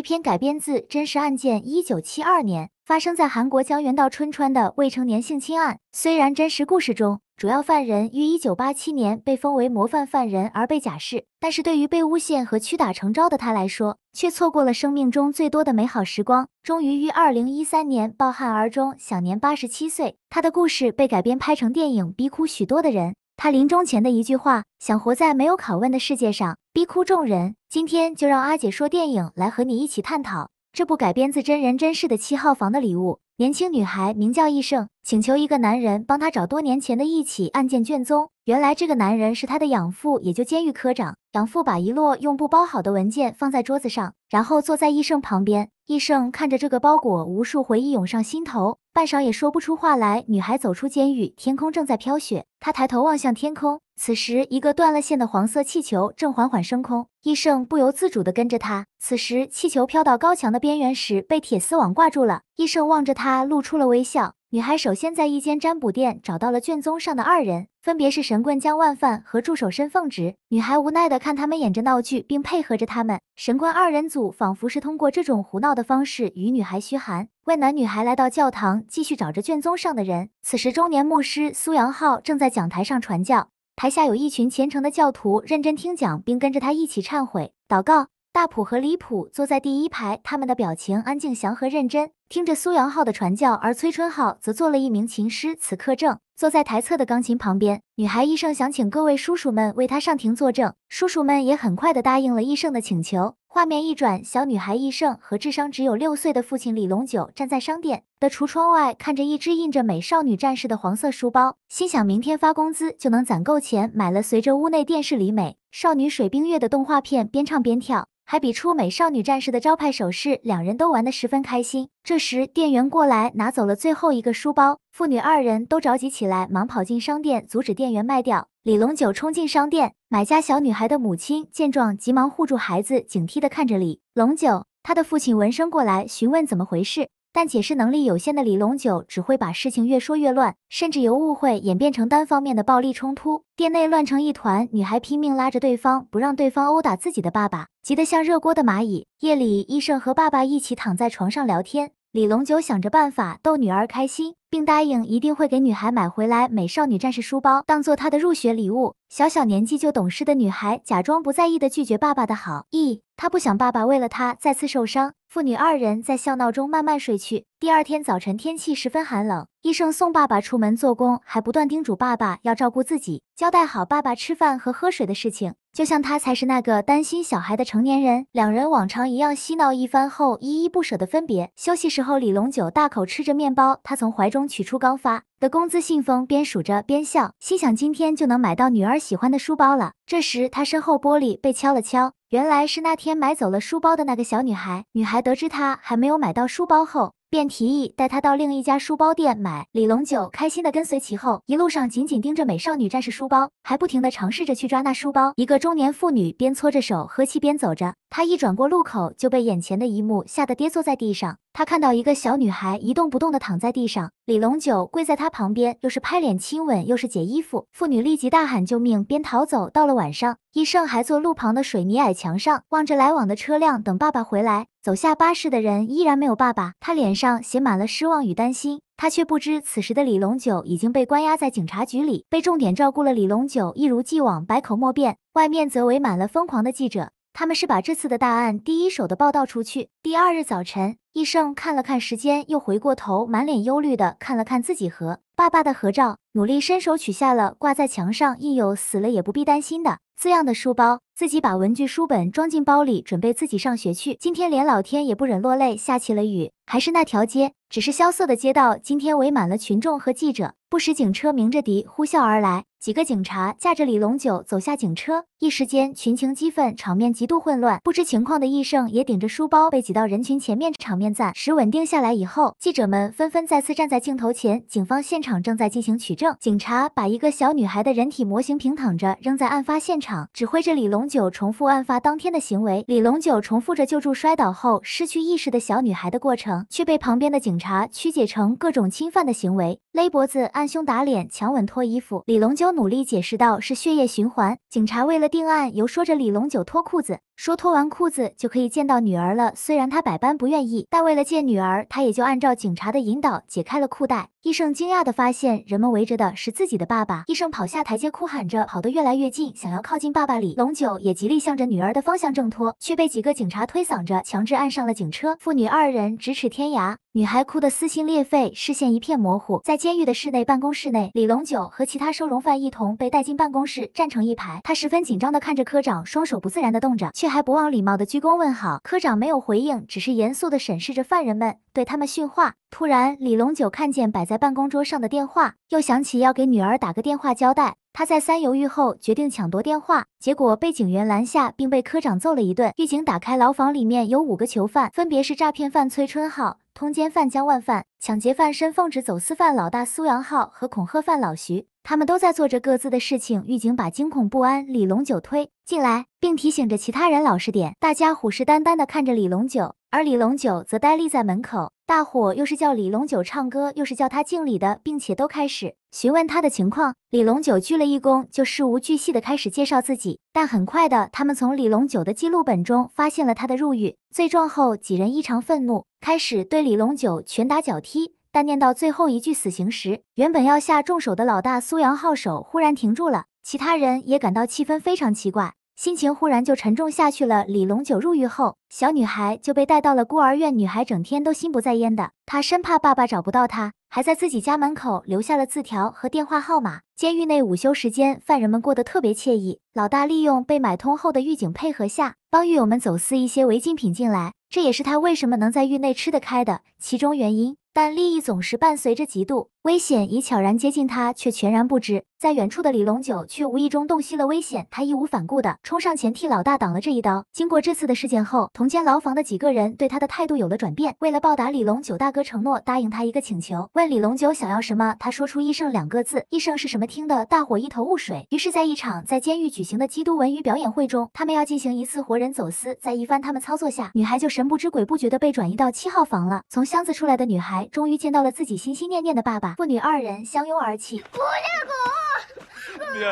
一篇改编自真实案件，一九七二年发生在韩国江原道春川的未成年性侵案。虽然真实故事中主要犯人于一九八七年被封为模范犯人而被假释，但是对于被诬陷和屈打成招的他来说，却错过了生命中最多的美好时光。终于于二零一三年抱憾而终，享年八十七岁。他的故事被改编拍成电影，逼哭许多的人。他临终前的一句话：“想活在没有拷问的世界上。”逼哭众人。今天就让阿姐说电影来和你一起探讨这部改编自真人真事的《七号房的礼物》。年轻女孩名叫易盛，请求一个男人帮她找多年前的一起案件卷宗。原来这个男人是他的养父，也就监狱科长。养父把一摞用布包好的文件放在桌子上，然后坐在易胜旁边。易胜看着这个包裹，无数回忆涌上心头，半晌也说不出话来。女孩走出监狱，天空正在飘雪，她抬头望向天空。此时，一个断了线的黄色气球正缓缓升空，易胜不由自主的跟着他。此时，气球飘到高墙的边缘时，被铁丝网挂住了。易胜望着他，露出了微笑。女孩首先在一间占卜店找到了卷宗上的二人。分别是神棍江万范和助手申奉植。女孩无奈的看他们演着闹剧，并配合着他们。神棍二人组仿佛是通过这种胡闹的方式与女孩虚寒。外男女孩来到教堂，继续找着卷宗上的人。此时，中年牧师苏阳浩正在讲台上传教，台下有一群虔诚的教徒认真听讲，并跟着他一起忏悔、祷告。大普和李普坐在第一排，他们的表情安静、祥和、认真，听着苏阳浩的传教。而崔春浩则做了一名琴师，此刻正坐在台侧的钢琴旁边。女孩益胜想请各位叔叔们为他上庭作证，叔叔们也很快地答应了益胜的请求。画面一转，小女孩易胜和智商只有六岁的父亲李龙九站在商店的橱窗外，看着一只印着美少女战士的黄色书包，心想明天发工资就能攒够钱买了。随着屋内电视里美少女水冰月的动画片，边唱边跳。还比出美少女战士的招牌手势，两人都玩得十分开心。这时，店员过来拿走了最后一个书包，父女二人都着急起来，忙跑进商店阻止店员卖掉。李龙九冲进商店，买家小女孩的母亲见状，急忙护住孩子，警惕地看着李龙九。他的父亲闻声过来询问怎么回事。但解释能力有限的李龙九只会把事情越说越乱，甚至由误会演变成单方面的暴力冲突，店内乱成一团。女孩拼命拉着对方，不让对方殴打自己的爸爸，急得像热锅的蚂蚁。夜里，医生和爸爸一起躺在床上聊天。李龙九想着办法逗女儿开心，并答应一定会给女孩买回来《美少女战士》书包，当做她的入学礼物。小小年纪就懂事的女孩，假装不在意的拒绝爸爸的好意，她不想爸爸为了她再次受伤。父女二人在笑闹中慢慢睡去。第二天早晨，天气十分寒冷。医生送爸爸出门做工，还不断叮嘱爸爸要照顾自己，交代好爸爸吃饭和喝水的事情，就像他才是那个担心小孩的成年人。两人往常一样嬉闹一番后，依依不舍的分别。休息时候，李龙九大口吃着面包，他从怀中取出刚发。的工资信封，边数着边笑，心想今天就能买到女儿喜欢的书包了。这时，他身后玻璃被敲了敲，原来是那天买走了书包的那个小女孩。女孩得知他还没有买到书包后。便提议带他到另一家书包店买。李龙九开心地跟随其后，一路上紧紧盯着美少女战士书包，还不停地尝试着去抓那书包。一个中年妇女边搓着手呵气边走着，她一转过路口就被眼前的一幕吓得跌坐在地上。她看到一个小女孩一动不动地躺在地上，李龙九跪在她旁边，又是拍脸亲吻，又是解衣服。妇女立即大喊救命，边逃走。到了晚上，医生还坐路旁的水泥矮墙上，望着来往的车辆，等爸爸回来。走下巴士的人依然没有爸爸，他脸上写满了失望与担心。他却不知，此时的李龙九已经被关押在警察局里，被重点照顾了。李龙九一如既往百口莫辩，外面则围满了疯狂的记者，他们是把这次的大案第一手的报道出去。第二日早晨，易盛看了看时间，又回过头，满脸忧虑的看了看自己和爸爸的合照，努力伸手取下了挂在墙上印有“死了也不必担心”的。字样的书包，自己把文具、书本装进包里，准备自己上学去。今天连老天也不忍落泪，下起了雨。还是那条街，只是萧瑟的街道。今天围满了群众和记者，不时警车鸣着笛呼啸而来。几个警察架着李龙九走下警车，一时间群情激愤，场面极度混乱。不知情况的易胜也顶着书包被挤到人群前面。场面暂时稳定下来以后，记者们纷纷再次站在镜头前。警方现场正在进行取证，警察把一个小女孩的人体模型平躺着扔在案发现场，指挥着李龙九重复案发当天的行为。李龙九重复着救助摔倒后失去意识的小女孩的过程，却被旁边的警察曲解成各种侵犯的行为：勒脖子、按胸、打脸、强吻、脱衣服。李龙九。努力解释道：“是血液循环。”警察为了定案，由说着李龙九脱裤子。说脱完裤子就可以见到女儿了。虽然他百般不愿意，但为了见女儿，他也就按照警察的引导解开了裤带。医生惊讶地发现，人们围着的是自己的爸爸。医生跑下台阶，哭喊着跑得越来越近，想要靠近爸爸。李龙九也极力向着女儿的方向挣脱，却被几个警察推搡着，强制按上了警车。父女二人咫尺天涯，女孩哭得撕心裂肺，视线一片模糊。在监狱的室内办公室内，李龙九和其他收容犯一同被带进办公室，站成一排。他十分紧张地看着科长，双手不自然地动着，却。还不忘礼貌地鞠躬问好，科长没有回应，只是严肃地审视着犯人们，对他们训话。突然，李龙九看见摆在办公桌上的电话，又想起要给女儿打个电话交代。他再三犹豫后，决定抢夺电话，结果被警员拦下，并被科长揍了一顿。狱警打开牢房，里面有五个囚犯，分别是诈骗犯崔春浩、通奸犯江万犯、抢劫犯申奉植、走私犯老大苏阳浩和恐吓犯老徐。他们都在做着各自的事情。狱警把惊恐不安李龙九推进来，并提醒着其他人老实点。大家虎视眈眈地看着李龙九，而李龙九则呆立在门口。大伙又是叫李龙九唱歌，又是叫他敬礼的，并且都开始询问他的情况。李龙九鞠了一躬，就事无巨细地开始介绍自己。但很快的，他们从李龙九的记录本中发现了他的入狱罪状后，几人异常愤怒，开始对李龙九拳打脚踢。但念到最后一句“死刑”时，原本要下重手的老大苏阳浩手忽然停住了，其他人也感到气氛非常奇怪，心情忽然就沉重下去了。李龙九入狱后，小女孩就被带到了孤儿院，女孩整天都心不在焉的，她生怕爸爸找不到她，还在自己家门口留下了字条和电话号码。监狱内午休时间，犯人们过得特别惬意。老大利用被买通后的狱警配合下，帮狱友们走私一些违禁品进来，这也是他为什么能在狱内吃得开的其中原因。但利益总是伴随着嫉妒。危险已悄然接近，他却全然不知。在远处的李龙九却无意中洞悉了危险，他义无反顾的冲上前替老大挡了这一刀。经过这次的事件后，同间牢房的几个人对他的态度有了转变。为了报答李龙九大哥，承诺答应他一个请求。问李龙九想要什么，他说出一胜两个字。一胜是什么？听的大伙一头雾水。于是，在一场在监狱举行的基督文娱表演会中，他们要进行一次活人走私。在一番他们操作下，女孩就神不知鬼不觉的被转移到七号房了。从箱子出来的女孩，终于见到了自己心心念念的爸爸。父女二人相拥而泣。不要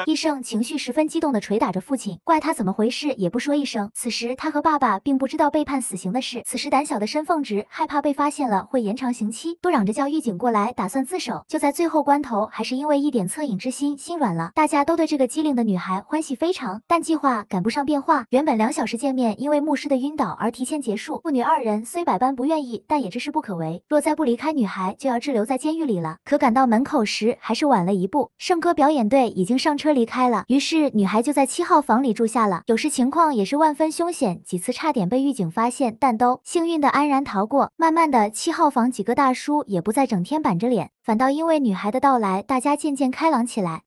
医生情绪十分激动地捶打着父亲，怪他怎么回事也不说一声。此时他和爸爸并不知道被判死刑的事。此时胆小的申凤植害怕被发现了会延长刑期，都嚷着叫狱警过来，打算自首。就在最后关头，还是因为一点恻隐之心，心软了。大家都对这个机灵的女孩欢喜非常，但计划赶不上变化。原本两小时见面，因为牧师的晕倒而提前结束。父女二人虽百般不愿意，但也知事不可为。若再不离开，女孩就要滞留在监狱里了。可赶到门口时，还是晚了一步，圣歌表演队已经上。上车离开了，于是女孩就在七号房里住下了。有时情况也是万分凶险，几次差点被狱警发现，但都幸运地安然逃过。慢慢的，七号房几个大叔也不再整天板着脸，反倒因为女孩的到来，大家渐渐开朗起来。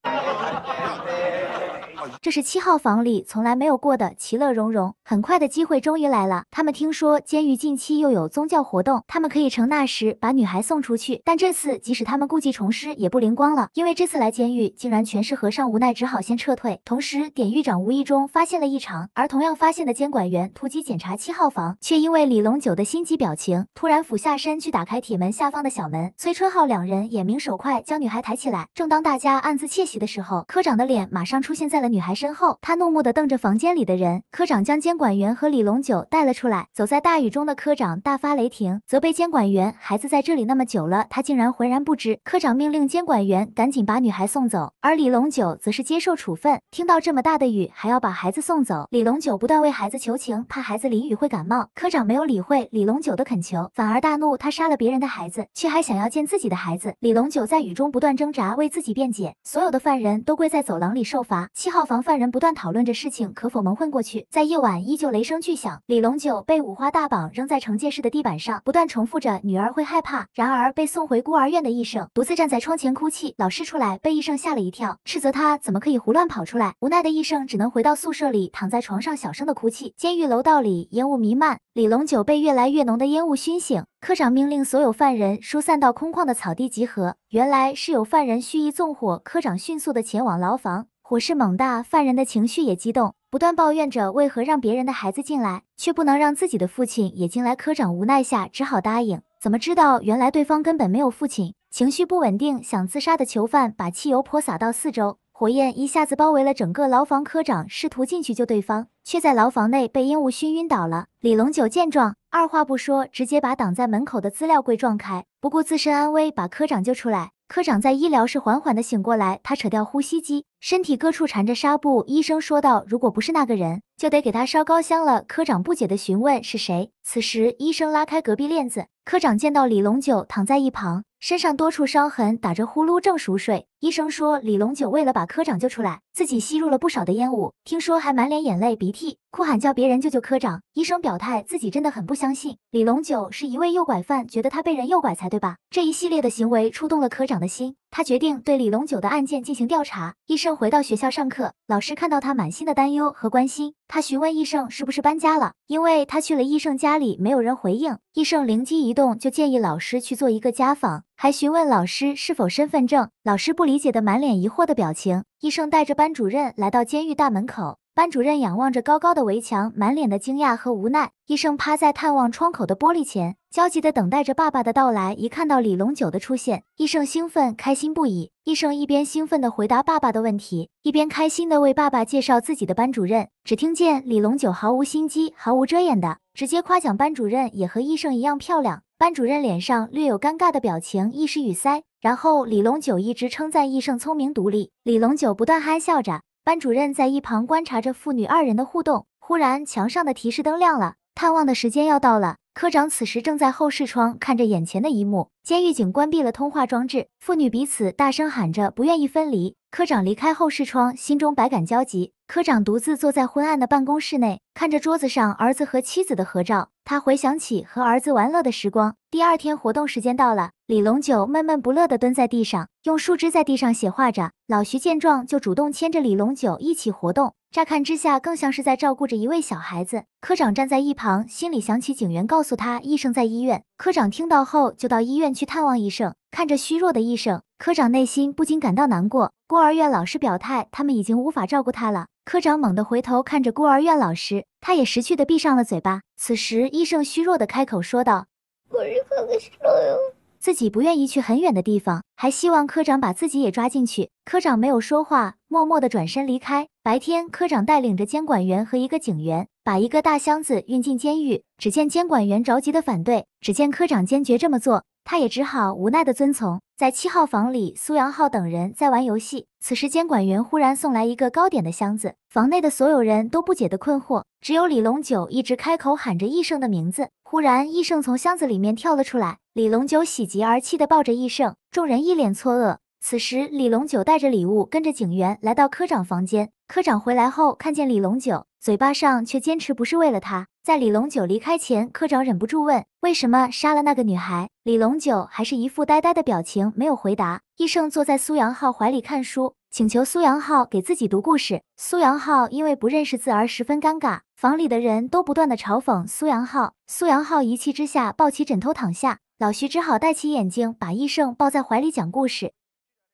这是七号房里从来没有过的其乐融融。很快的机会终于来了，他们听说监狱近期又有宗教活动，他们可以乘那时把女孩送出去。但这次即使他们故技重施也不灵光了，因为这次来监狱竟然全是和尚，无奈只好先撤退。同时，典狱长无意中发现了异常，而同样发现的监管员突击检查七号房，却因为李龙九的心急表情，突然俯下身去打开铁门下方的小门。崔春浩两人眼明手快，将女孩抬起来。正当大家暗自窃喜的时候，科长的脸马上出现在了女孩。身后，他怒目的瞪着房间里的人。科长将监管员和李龙九带了出来。走在大雨中的科长大发雷霆，责备监管员孩子在这里那么久了，他竟然浑然不知。科长命令监管员赶紧把女孩送走，而李龙九则是接受处分。听到这么大的雨还要把孩子送走，李龙九不断为孩子求情，怕孩子淋雨会感冒。科长没有理会李龙九的恳求，反而大怒，他杀了别人的孩子，却还想要见自己的孩子。李龙九在雨中不断挣扎，为自己辩解。所有的犯人都跪在走廊里受罚。七号。犯人不断讨论着事情可否蒙混过去，在夜晚依旧雷声巨响。李龙九被五花大绑扔在惩戒室的地板上，不断重复着女儿会害怕。然而被送回孤儿院的医生独自站在窗前哭泣。老师出来被医生吓了一跳，斥责他怎么可以胡乱跑出来。无奈的医生只能回到宿舍里，躺在床上小声的哭泣。监狱楼道里烟雾弥漫，李龙九被越来越浓的烟雾熏醒。科长命令所有犯人疏散到空旷的草地集合。原来是有犯人蓄意纵火，科长迅速的前往牢房。我是猛大犯人的情绪也激动，不断抱怨着为何让别人的孩子进来，却不能让自己的父亲也进来。科长无奈下只好答应。怎么知道原来对方根本没有父亲？情绪不稳定，想自杀的囚犯把汽油泼洒到四周，火焰一下子包围了整个牢房。科长试图进去救对方，却在牢房内被烟雾熏晕倒了。李龙九见状，二话不说，直接把挡在门口的资料柜撞开，不顾自身安危，把科长救出来。科长在医疗室缓缓地醒过来，他扯掉呼吸机，身体各处缠着纱布。医生说道：“如果不是那个人，就得给他烧高香了。”科长不解地询问是谁。此时，医生拉开隔壁链子，科长见到李龙九躺在一旁，身上多处伤痕，打着呼噜，正熟睡。医生说，李龙九为了把科长救出来，自己吸入了不少的烟雾，听说还满脸眼泪、鼻涕，哭喊叫别人救救科长。医生表态，自己真的很不相信李龙九是一位诱拐犯，觉得他被人诱拐才对吧？这一系列的行为触动了科长的心，他决定对李龙九的案件进行调查。医生回到学校上课，老师看到他满心的担忧和关心，他询问医生是不是搬家了，因为他去了医生家里没有人回应。医生灵机一动，就建议老师去做一个家访，还询问老师是否身份证。老师不理解的，满脸疑惑的表情。医生带着班主任来到监狱大门口，班主任仰望着高高的围墙，满脸的惊讶和无奈。医生趴在探望窗口的玻璃前，焦急的等待着爸爸的到来。一看到李龙九的出现，医生兴奋开心不已。医生一边兴奋的回答爸爸的问题，一边开心的为爸爸介绍自己的班主任。只听见李龙九毫无心机、毫无遮掩的直接夸奖班主任也和医生一样漂亮。班主任脸上略有尴尬的表情，一时语塞。然后李龙九一直称赞易盛聪明独立，李龙九不断憨笑着。班主任在一旁观察着父女二人的互动。忽然，墙上的提示灯亮了，探望的时间要到了。科长此时正在后视窗看着眼前的一幕。监狱警关闭了通话装置，父女彼此大声喊着不愿意分离。科长离开后视窗，心中百感交集。科长独自坐在昏暗的办公室内，看着桌子上儿子和妻子的合照。他回想起和儿子玩乐的时光。第二天活动时间到了，李龙九闷闷不乐地蹲在地上，用树枝在地上写画着。老徐见状，就主动牵着李龙九一起活动，乍看之下更像是在照顾着一位小孩子。科长站在一旁，心里想起警员告诉他，医生在医院。科长听到后，就到医院去探望医生。看着虚弱的医生，科长内心不禁感到难过。孤儿院老师表态，他们已经无法照顾他了。科长猛地回头看着孤儿院老师。他也识趣的闭上了嘴巴。此时，医生虚弱的开口说道：“我是科科长哟，自己不愿意去很远的地方，还希望科长把自己也抓进去。”科长没有说话，默默地转身离开。白天，科长带领着监管员和一个警员，把一个大箱子运进监狱。只见监管员着急的反对，只见科长坚决这么做。他也只好无奈地遵从，在七号房里，苏阳浩等人在玩游戏。此时，监管员忽然送来一个高点的箱子，房内的所有人都不解的困惑，只有李龙九一直开口喊着易胜的名字。忽然，易胜从箱子里面跳了出来，李龙九喜极而泣地抱着易胜，众人一脸错愕。此时，李龙九带着礼物跟着警员来到科长房间。科长回来后看见李龙九，嘴巴上却坚持不是为了他。在李龙九离开前，科长忍不住问：“为什么杀了那个女孩？”李龙九还是一副呆呆的表情，没有回答。医生坐在苏阳浩怀里看书，请求苏阳浩给自己读故事。苏阳浩因为不认识字而十分尴尬，房里的人都不断的嘲讽苏阳浩。苏阳浩一气之下抱起枕头躺下，老徐只好戴起眼镜，把医生抱在怀里讲故事。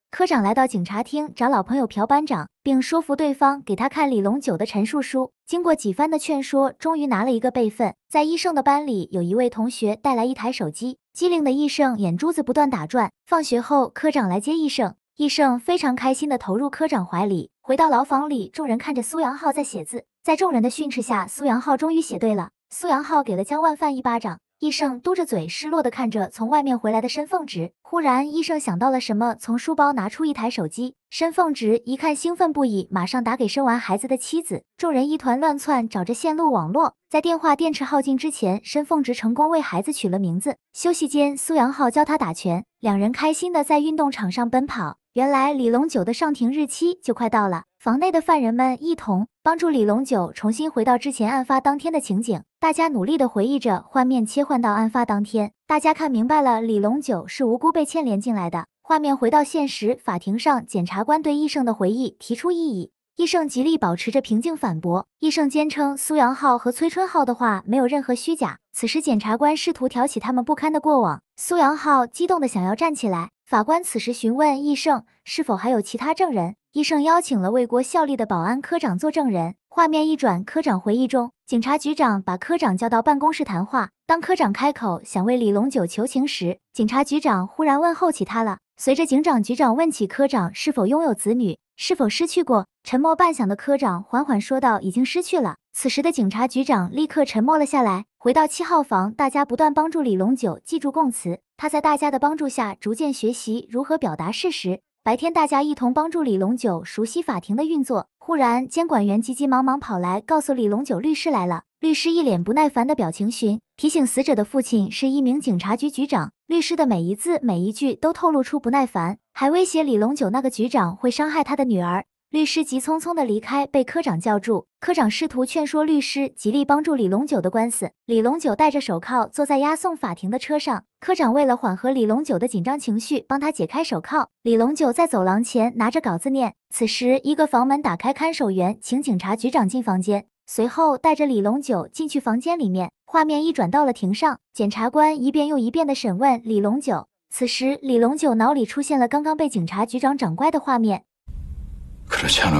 科长来到警察厅找老朋友朴班长，并说服对方给他看李龙九的陈述书。经过几番的劝说，终于拿了一个备份。在医胜的班里，有一位同学带来一台手机。机灵的医胜眼珠子不断打转。放学后，科长来接医胜，医胜非常开心地投入科长怀里。回到牢房里，众人看着苏阳浩在写字。在众人的训斥下，苏阳浩终于写对了。苏阳浩给了江万范一巴掌。医生嘟着嘴，失落的看着从外面回来的申凤植。忽然，医生想到了什么，从书包拿出一台手机。申凤植一看，兴奋不已，马上打给生完孩子的妻子。众人一团乱窜，找着线路网络，在电话电池耗尽之前，申凤植成功为孩子取了名字。休息间，苏阳浩教他打拳，两人开心的在运动场上奔跑。原来李龙九的上庭日期就快到了，房内的犯人们一同帮助李龙九重新回到之前案发当天的情景，大家努力的回忆着。画面切换到案发当天，大家看明白了，李龙九是无辜被牵连进来的。画面回到现实，法庭上，检察官对易胜的回忆提出异议，易胜极力保持着平静反驳。易胜坚称苏阳浩和崔春浩的话没有任何虚假。此时，检察官试图挑起他们不堪的过往，苏阳浩激动的想要站起来。法官此时询问易胜是否还有其他证人，易胜邀请了为国效力的保安科长做证人。画面一转，科长回忆中，警察局长把科长叫到办公室谈话。当科长开口想为李龙九求情时，警察局长忽然问候起他了。随着警长局长问起科长是否拥有子女，是否失去过，沉默半响的科长缓缓说道：“已经失去了。”此时的警察局长立刻沉默了下来，回到七号房，大家不断帮助李龙九记住供词。他在大家的帮助下，逐渐学习如何表达事实。白天，大家一同帮助李龙九熟悉法庭的运作。忽然，监管员急急忙忙跑来，告诉李龙九，律师来了。律师一脸不耐烦的表情，询提醒死者的父亲是一名警察局局长。律师的每一字每一句都透露出不耐烦，还威胁李龙九，那个局长会伤害他的女儿。律师急匆匆的离开，被科长叫住。科长试图劝说律师，极力帮助李龙九的官司。李龙九戴着手铐坐在押送法庭的车上。科长为了缓和李龙九的紧张情绪，帮他解开手铐。李龙九在走廊前拿着稿子念。此时，一个房门打开，看守员请警察局长进房间，随后带着李龙九进去房间里面。画面一转到了庭上，检察官一遍又一遍的审问李龙九。此时，李龙九脑里出现了刚刚被警察局长掌掴的画面。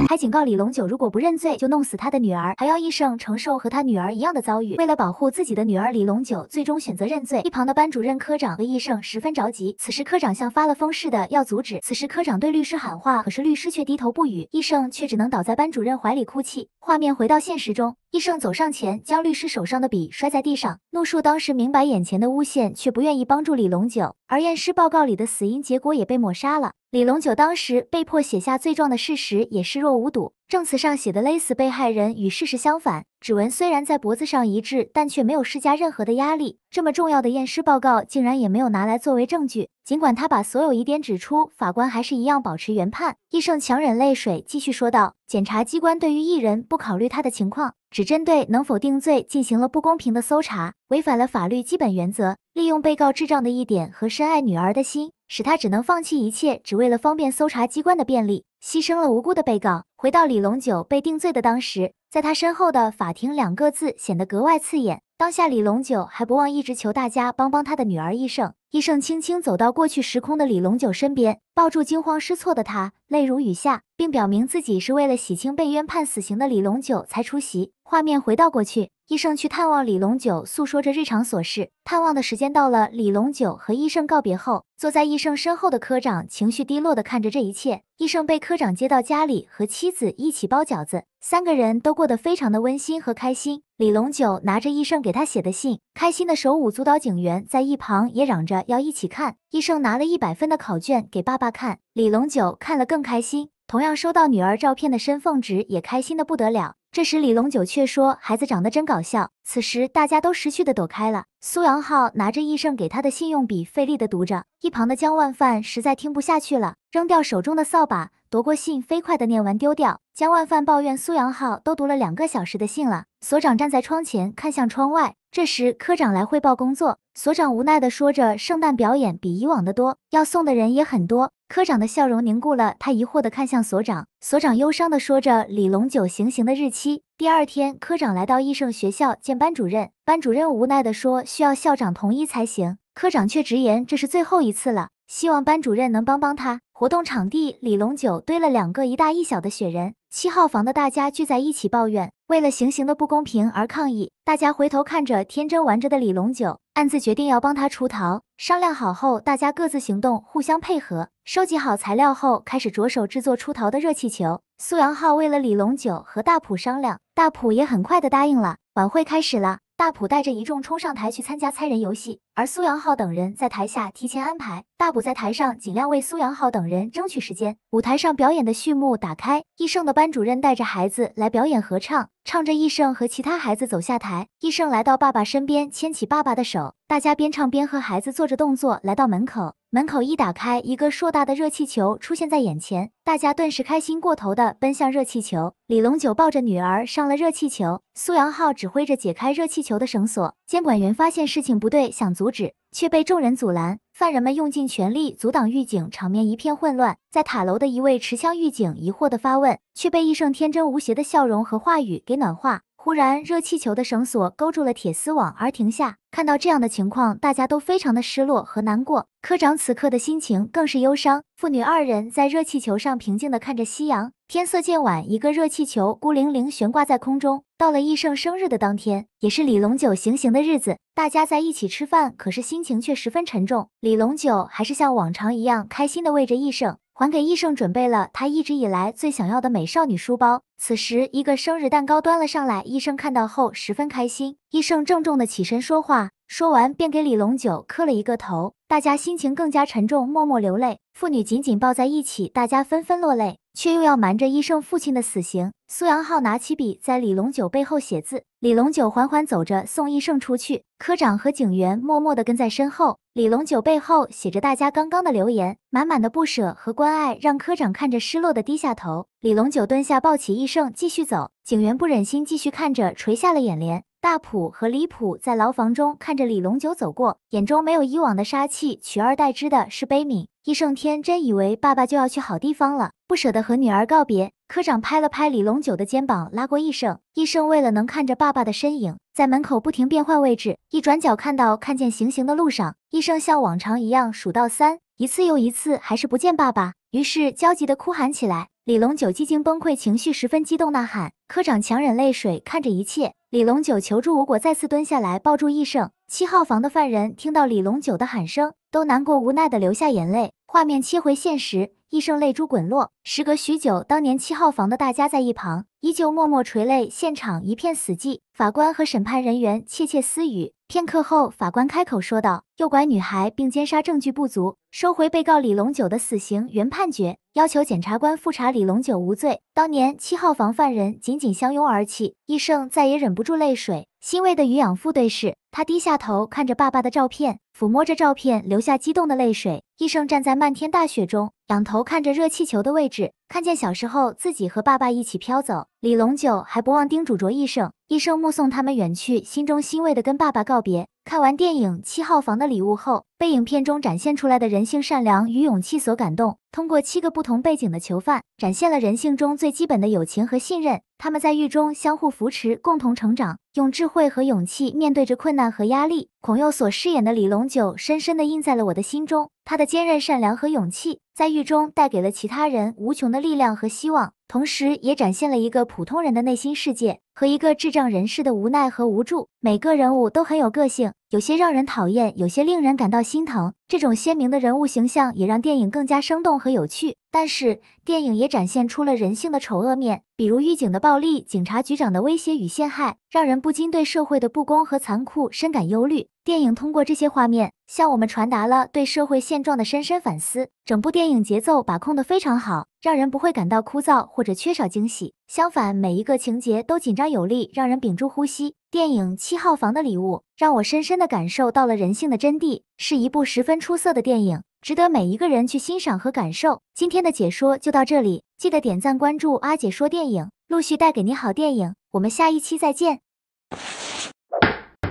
还警告李龙九，如果不认罪，就弄死他的女儿，还要易胜承受和他女儿一样的遭遇。为了保护自己的女儿，李龙九最终选择认罪。一旁的班主任科长和易胜十分着急，此时科长像发了疯似的要阻止。此时科长对律师喊话，可是律师却低头不语，易胜却只能倒在班主任怀里哭泣。画面回到现实中，易胜走上前，将律师手上的笔摔在地上，怒树当时明白眼前的诬陷，却不愿意帮助李龙九。而验尸报告里的死因结果也被抹杀了。李龙九当时被迫写下罪状的事实也视若无睹，证词上写的勒死被害人与事实相反，指纹虽然在脖子上一致，但却没有施加任何的压力。这么重要的验尸报告竟然也没有拿来作为证据。尽管他把所有疑点指出，法官还是一样保持原判。易胜强忍泪水继续说道：“检察机关对于艺人不考虑他的情况。”只针对能否定罪进行了不公平的搜查，违反了法律基本原则。利用被告智障的一点和深爱女儿的心，使他只能放弃一切，只为了方便搜查机关的便利，牺牲了无辜的被告。回到李龙九被定罪的当时，在他身后的“法庭”两个字显得格外刺眼。当下，李龙九还不忘一直求大家帮帮他的女儿易盛。易盛轻轻走到过去时空的李龙九身边，抱住惊慌失措的他。泪如雨下，并表明自己是为了洗清被冤判死刑的李龙九才出席。画面回到过去，医生去探望李龙九，诉说着日常琐事。探望的时间到了，李龙九和医生告别后，坐在医生身后的科长情绪低落的看着这一切。医生被科长接到家里，和妻子一起包饺子，三个人都过得非常的温馨和开心。李龙九拿着医生给他写的信，开心的手舞足蹈。警员在一旁也嚷着要一起看。医生拿了一百分的考卷给爸爸看。李龙九看了更开心，同样收到女儿照片的申凤植也开心的不得了。这时李龙九却说：“孩子长得真搞笑。”此时大家都识趣的躲开了。苏阳浩拿着易胜给他的信用笔，费力的读着。一旁的江万范实在听不下去了，扔掉手中的扫把，夺过信，飞快的念完，丢掉。江万范抱怨苏阳浩都读了两个小时的信了。所长站在窗前看向窗外，这时科长来汇报工作。所长无奈地说着，圣诞表演比以往的多，要送的人也很多。科长的笑容凝固了，他疑惑地看向所长。所长忧伤地说着李龙九行刑的日期。第二天，科长来到艺盛学校见班主任，班主任无奈地说需要校长同意才行。科长却直言这是最后一次了。希望班主任能帮帮他。活动场地李龙九堆了两个一大一小的雪人。七号房的大家聚在一起抱怨，为了行刑的不公平而抗议。大家回头看着天真玩着的李龙九，暗自决定要帮他出逃。商量好后，大家各自行动，互相配合，收集好材料后，开始着手制作出逃的热气球。苏阳浩为了李龙九和大普商量，大普也很快的答应了。晚会开始了。大普带着一众冲上台去参加猜人游戏，而苏阳浩等人在台下提前安排。大普在台上尽量为苏阳浩等人争取时间。舞台上表演的序幕打开，艺胜的班主任带着孩子来表演合唱，唱着艺胜和其他孩子走下台。艺胜来到爸爸身边，牵起爸爸的手，大家边唱边和孩子做着动作，来到门口。门口一打开，一个硕大的热气球出现在眼前，大家顿时开心过头的奔向热气球。李龙九抱着女儿上了热气球，苏阳浩指挥着解开热气球的绳索。监管员发现事情不对，想阻止，却被众人阻拦。犯人们用尽全力阻挡狱警，场面一片混乱。在塔楼的一位持枪狱警疑惑的发问，却被易声天真无邪的笑容和话语给暖化。忽然，热气球的绳索勾住了铁丝网，而停下。看到这样的情况，大家都非常的失落和难过。科长此刻的心情更是忧伤。父女二人在热气球上平静地看着夕阳，天色渐晚，一个热气球孤零零悬挂在空中。到了易胜生日的当天，也是李龙九行刑的日子，大家在一起吃饭，可是心情却十分沉重。李龙九还是像往常一样开心地喂着易胜。还给医生准备了他一直以来最想要的美少女书包。此时，一个生日蛋糕端了上来，医生看到后十分开心。医生郑重的起身说话，说完便给李龙九磕了一个头。大家心情更加沉重，默默流泪，父女紧紧抱在一起。大家纷纷落泪，却又要瞒着医生父亲的死刑。苏阳浩拿起笔在李龙九背后写字，李龙九缓缓走着送医生出去。科长和警员默默的跟在身后。李龙九背后写着大家刚刚的留言，满满的不舍和关爱，让科长看着失落的低下头。李龙九蹲下抱起易胜继续走。警员不忍心继续看着，垂下了眼帘。大普和李普在牢房中看着李龙九走过，眼中没有以往的杀气，取而代之的是悲悯。易胜天真以为爸爸就要去好地方了，不舍得和女儿告别。科长拍了拍李龙九的肩膀，拉过医生。医生为了能看着爸爸的身影，在门口不停变换位置。一转角看到看见行刑的路上，医生像往常一样数到三，一次又一次，还是不见爸爸，于是焦急的哭喊起来。李龙九几近崩溃，情绪十分激动，呐喊。科长强忍泪水，看着一切。李龙九求助无果，再次蹲下来抱住医生。七号房的犯人听到李龙九的喊声。都难过无奈的流下眼泪，画面切回现实，一声泪珠滚落。时隔许久，当年七号房的大家在一旁依旧默默垂泪，现场一片死寂。法官和审判人员窃窃私语，片刻后，法官开口说道：“诱拐女孩并奸杀证据不足，收回被告李龙九的死刑原判决。”要求检察官复查李龙九无罪。当年七号房犯人紧紧相拥而泣，医盛再也忍不住泪水，欣慰地与养父对视。他低下头看着爸爸的照片，抚摸着照片，留下激动的泪水。医盛站在漫天大雪中，仰头看着热气球的位置，看见小时候自己和爸爸一起飘走。李龙九还不忘叮嘱着医盛。医盛目送他们远去，心中欣慰地跟爸爸告别。看完电影《七号房的礼物》后，被影片中展现出来的人性善良与勇气所感动。通过七个不同背景的囚犯，展现了人性中最基本的友情和信任。他们在狱中相互扶持，共同成长，用智慧和勇气面对着困难和压力。孔侑所饰演的李龙九深深地印在了我的心中，他的坚韧、善良和勇气在狱中带给了其他人无穷的力量和希望，同时也展现了一个普通人的内心世界。和一个智障人士的无奈和无助，每个人物都很有个性，有些让人讨厌，有些令人感到心疼。这种鲜明的人物形象也让电影更加生动和有趣。但是，电影也展现出了人性的丑恶面，比如狱警的暴力、警察局长的威胁与陷害，让人不禁对社会的不公和残酷深感忧虑。电影通过这些画面向我们传达了对社会现状的深深反思。整部电影节奏把控得非常好，让人不会感到枯燥或者缺少惊喜。相反，每一个情节都紧张。有力，让人屏住呼吸。电影《七号房的礼物》让我深深的感受到了人性的真谛，是一部十分出色的电影，值得每一个人去欣赏和感受。今天的解说就到这里，记得点赞关注阿姐说电影，陆续带给你好电影。我们下一期再见，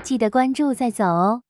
记得关注再走哦。